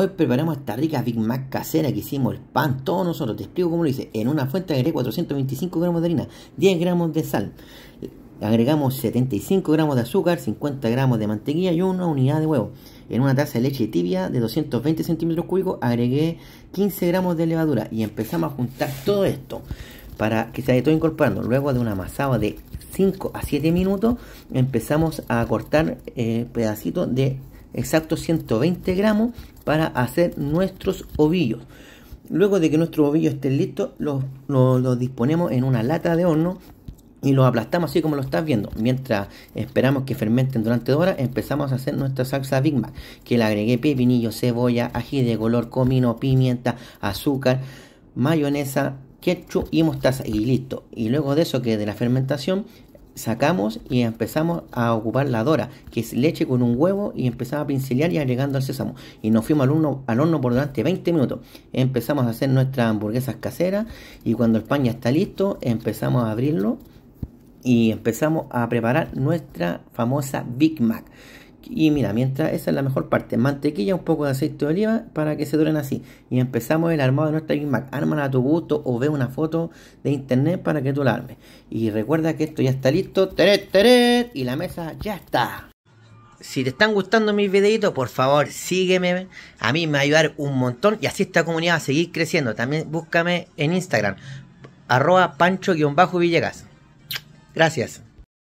Hoy preparamos esta rica Big Mac casera que hicimos el pan, todos nosotros. Te explico cómo lo hice. En una fuente agregué 425 gramos de harina, 10 gramos de sal. Agregamos 75 gramos de azúcar, 50 gramos de mantequilla y una unidad de huevo. En una taza de leche tibia de 220 centímetros cúbicos agregué 15 gramos de levadura y empezamos a juntar todo esto para que se haya todo incorporando. Luego de una amasada de 5 a 7 minutos empezamos a cortar eh, pedacitos de Exacto 120 gramos para hacer nuestros ovillos. Luego de que nuestros ovillos estén listos, los, disponemos en una lata de horno y los aplastamos así como lo estás viendo. Mientras esperamos que fermenten durante dos horas, empezamos a hacer nuestra salsa Big Mac, que le agregué pepinillo, cebolla, ají de color, comino, pimienta, azúcar, mayonesa, ketchup y mostaza. Y listo. Y luego de eso, que de la fermentación, sacamos y empezamos a ocupar la dora, que es leche con un huevo y empezamos a pincelear y agregando al sésamo. Y nos fuimos al horno, al horno por durante 20 minutos. Empezamos a hacer nuestras hamburguesas caseras y cuando el pan está listo, empezamos a abrirlo y empezamos a preparar nuestra famosa Big Mac y mira, mientras esa es la mejor parte, mantequilla, un poco de aceite de oliva para que se duren así. Y empezamos el armado de nuestra Big Mac. Ármala a tu gusto o ve una foto de internet para que tú la armes. Y recuerda que esto ya está listo. ¡Teret, teret! Y la mesa ya está. Si te están gustando mis videitos, por favor sígueme. A mí me va a ayudar un montón y así esta comunidad va a seguir creciendo. También búscame en Instagram, arroba pancho-villegas. Gracias.